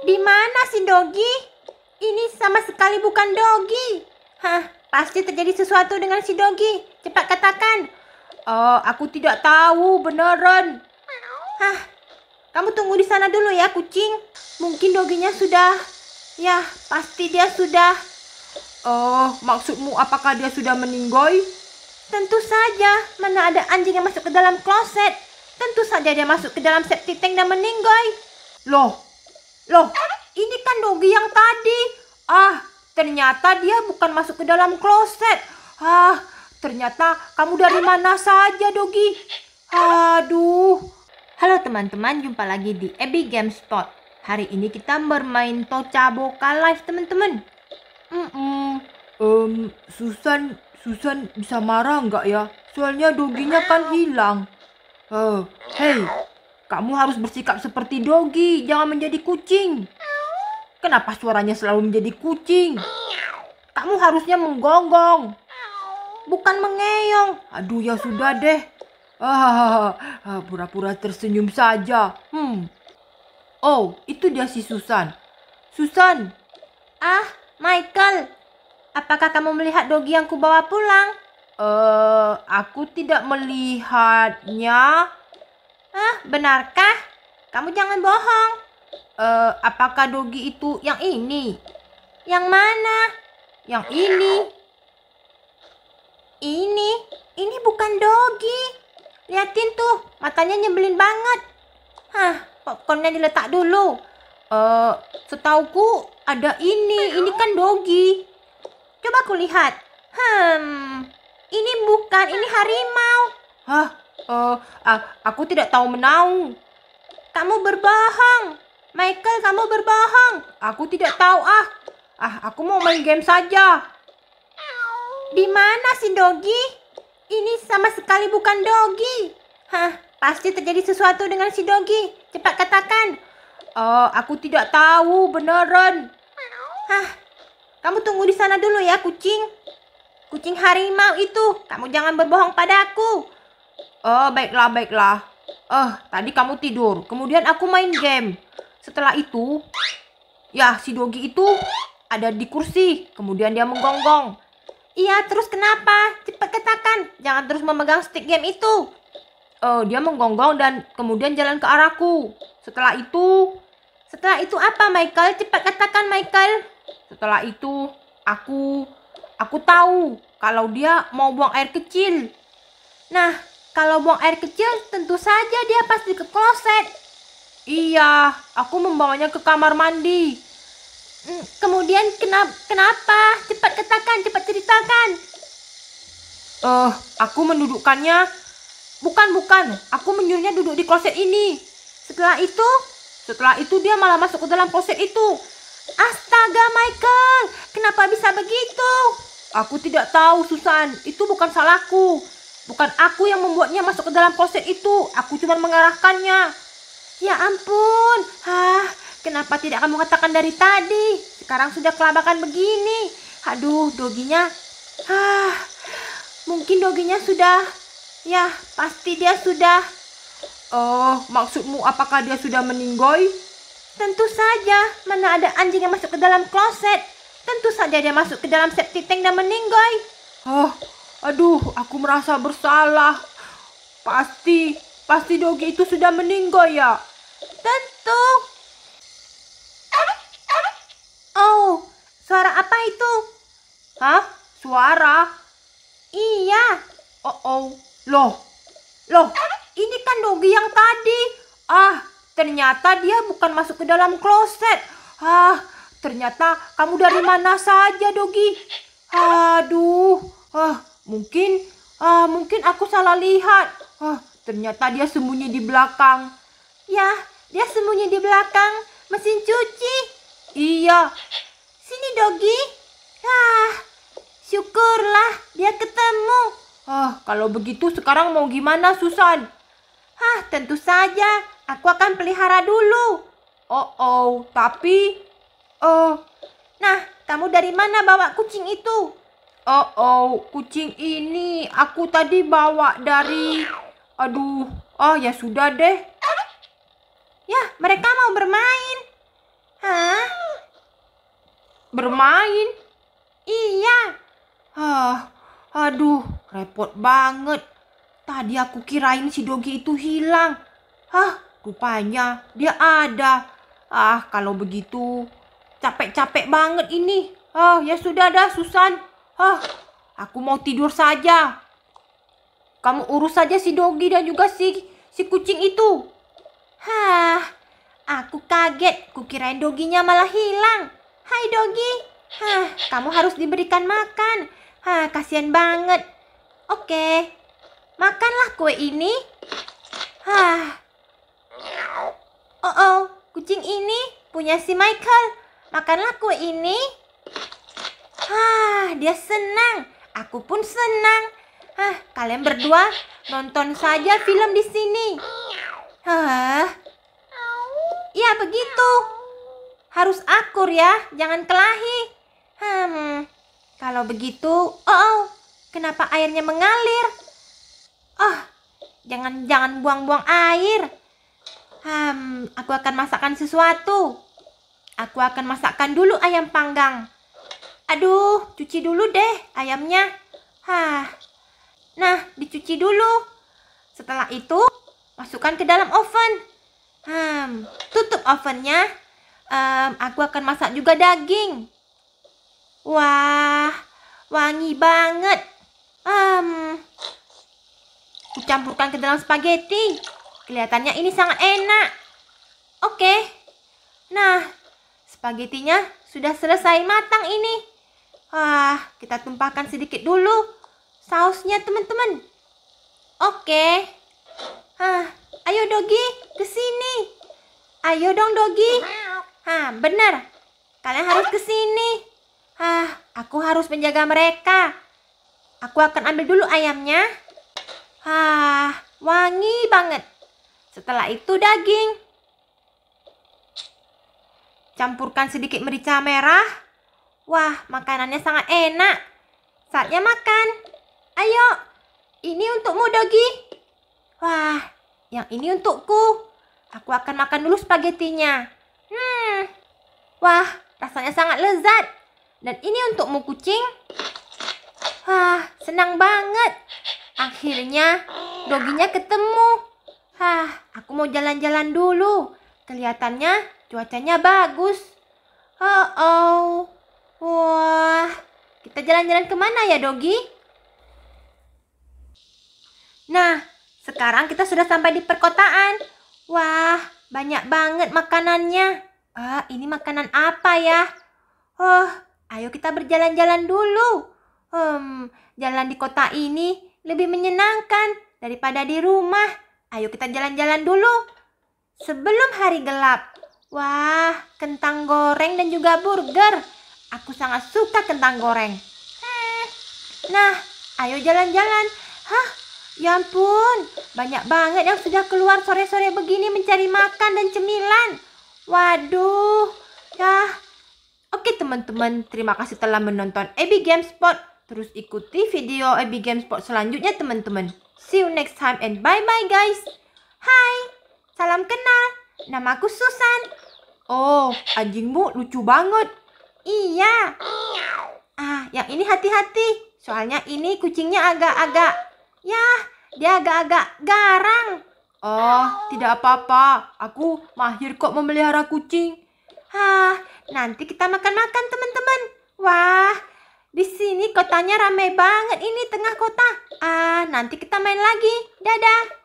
Di mana si Dogi? Ini sama sekali bukan Dogi. Hah, pasti terjadi sesuatu dengan si Dogi. Cepat katakan. Oh, aku tidak tahu beneran. Hah, kamu tunggu di sana dulu ya, kucing. Mungkin doginya sudah... Ya, pasti dia sudah... Oh, maksudmu apakah dia sudah meninggoy? Tentu saja, mana ada anjing yang masuk ke dalam kloset. Tentu saja dia masuk ke dalam septic tank dan meninggoy. Loh, Loh, ini kan Dogi yang tadi. Ah, ternyata dia bukan masuk ke dalam kloset. Ah, ternyata kamu dari mana saja, Dogi? Aduh. Halo teman-teman, jumpa lagi di Abby Gamespot. Hari ini kita bermain Toca Boka Live, teman-teman. Mm -mm. Um, Susan, Susan bisa marah nggak ya? Soalnya Doginya kan hilang. Oh, hey, kamu harus bersikap seperti dogi, jangan menjadi kucing. Kenapa suaranya selalu menjadi kucing? Kamu harusnya menggonggong, bukan mengeyong. Aduh ya sudah deh. Ah, pura-pura tersenyum saja. Hmm. Oh, itu dia si Susan. Susan. Ah, Michael. Apakah kamu melihat dogi yang kubawa pulang? Eh, uh, aku tidak melihatnya. Hah, eh, benarkah? Kamu jangan bohong. Uh, apakah Dogi itu yang ini? Yang mana? Yang ini. Ini, ini bukan Dogi. Liatin tuh, matanya nyebelin banget. Hah, popcornnya diletak dulu. Uh, setauku ada ini, ini kan Dogi. Coba aku lihat. Hmm, ini bukan, ini harimau. Hah, Oh, ah, aku tidak tahu menaung. Kamu berbahang. Michael, kamu berbahang. Aku tidak tahu ah. Ah, aku mau main game saja. Di mana si Dogi? Ini sama sekali bukan Dogi. Hah, pasti terjadi sesuatu dengan si Dogi. Cepat katakan. Oh, aku tidak tahu beneran. Hah, kamu tunggu di sana dulu ya, kucing. Kucing harimau itu, kamu jangan berbohong padaku. Oh, baiklah, baiklah. Eh, oh, tadi kamu tidur. Kemudian aku main game. Setelah itu, ya si Dogi itu ada di kursi. Kemudian dia menggonggong. Iya, terus kenapa? Cepat katakan. Jangan terus memegang stick game itu. Oh, dia menggonggong dan kemudian jalan ke arahku. Setelah itu, setelah itu apa, Michael? Cepat katakan, Michael. Setelah itu, aku aku tahu kalau dia mau buang air kecil. Nah, kalau buang air kecil, tentu saja dia pasti ke kloset. Iya, aku membawanya ke kamar mandi. Hmm, kemudian kenapa? kenapa? Cepat katakan, cepat ceritakan. Eh, uh, aku mendudukkannya. Bukan, bukan. Aku menyuruhnya duduk di kloset ini. Setelah itu, setelah itu dia malah masuk ke dalam kloset itu. Astaga, Michael. Kenapa bisa begitu? Aku tidak tahu, Susan. Itu bukan salahku. Bukan aku yang membuatnya masuk ke dalam kloset itu. Aku cuma mengarahkannya. Ya ampun. Hah, kenapa tidak kamu katakan dari tadi? Sekarang sudah kelabakan begini. Aduh, doginya. Hah, mungkin doginya sudah. Ya, pasti dia sudah. Oh, maksudmu apakah dia sudah meninggoy? Tentu saja, mana ada anjing yang masuk ke dalam kloset. Tentu saja dia masuk ke dalam septic tank dan meninggoy. Oh, Aduh, aku merasa bersalah. Pasti, pasti Dogi itu sudah meninggal ya. Tentu. Oh, suara apa itu? Hah? Suara? Iya. Oh, oh. Loh, loh, ini kan Dogi yang tadi. Ah, ternyata dia bukan masuk ke dalam kloset. Ah, ternyata kamu dari mana saja Dogi? Aduh, ah, Mungkin, uh, mungkin aku salah lihat. uh, ternyata dia sembunyi di belakang. Ya, dia sembunyi di belakang mesin cuci. Iya. Sini Dogi. Ah, syukurlah dia ketemu. Ah, kalau begitu sekarang mau gimana Susan? ah tentu saja. Aku akan pelihara dulu. Oh, oh, tapi... Oh, nah, kamu dari mana bawa kucing itu? Oh oh, kucing ini aku tadi bawa dari aduh. Oh ya sudah deh. Ya, mereka mau bermain. Hah? Bermain? Iya. Hah. Aduh, repot banget. Tadi aku kirain si Dogi itu hilang. Hah, rupanya dia ada. Ah, kalau begitu capek-capek banget ini. Oh, ya sudah dah, Susan. Ah, aku mau tidur saja. Kamu urus saja si Dogi dan juga si si kucing itu. Hah, aku kaget. Kukirain Doginya malah hilang. Hai Dogi. Hah, kamu harus diberikan makan. Hah, kasihan banget. Oke, makanlah kue ini. Hah. Oh, oh, kucing ini punya si Michael. Makanlah kue ini. Hah, dia senang. Aku pun senang. Hah, kalian berdua nonton saja film di sini. Hah? Ya, begitu. Harus akur ya, jangan kelahi. Hmm, kalau begitu, oh, oh kenapa airnya mengalir? Oh, jangan-jangan buang-buang air. Hmm, aku akan masakkan sesuatu. Aku akan masakkan dulu ayam panggang. Aduh, cuci dulu deh ayamnya. Hah. Nah, dicuci dulu. Setelah itu, masukkan ke dalam oven. Hmm, tutup ovennya. Um, aku akan masak juga daging. Wah, wangi banget. Um, kucampurkan ke dalam spaghetti. Kelihatannya ini sangat enak. Oke. Nah, spagettinya sudah selesai matang ini. Wah, kita tumpahkan sedikit dulu sausnya teman-teman. Oke. Hah, ayo Dogi, ke sini. Ayo dong Dogi. Hah, benar. Kalian harus ke sini. Hah, aku harus menjaga mereka. Aku akan ambil dulu ayamnya. Hah, wangi banget. Setelah itu daging. Campurkan sedikit merica merah. Wah, makanannya sangat enak. Saatnya makan. Ayo, ini untukmu, Dogi. Wah, yang ini untukku. Aku akan makan dulu spagetinya. Hmm, wah, rasanya sangat lezat. Dan ini untukmu, kucing. Wah, senang banget. Akhirnya, doginya ketemu. Hah, aku mau jalan-jalan dulu. Kelihatannya cuacanya bagus. Oh, oh. Wah, kita jalan-jalan kemana ya, Dogi? Nah, sekarang kita sudah sampai di perkotaan. Wah, banyak banget makanannya. Ah, ini makanan apa ya? Oh, ayo kita berjalan-jalan dulu. Hmm, jalan di kota ini lebih menyenangkan daripada di rumah. Ayo kita jalan-jalan dulu. Sebelum hari gelap. Wah, kentang goreng dan juga burger. Aku sangat suka kentang goreng. Eh, nah, ayo jalan-jalan. Hah, ya ampun. Banyak banget yang sudah keluar sore-sore begini mencari makan dan cemilan. Waduh, ya. Oke teman-teman, terima kasih telah menonton Abby Gamespot. Terus ikuti video Abby Gamespot selanjutnya teman-teman. See you next time and bye-bye guys. Hai, salam kenal. Namaku Susan. Oh, anjingmu lucu banget. Iya. Ah, yang ini hati-hati. Soalnya ini kucingnya agak-agak. ya, dia agak-agak garang. Oh, tidak apa-apa. Aku mahir kok memelihara kucing. Hah, nanti kita makan-makan teman-teman. Wah, di sini kotanya ramai banget ini tengah kota. Ah, nanti kita main lagi. Dadah.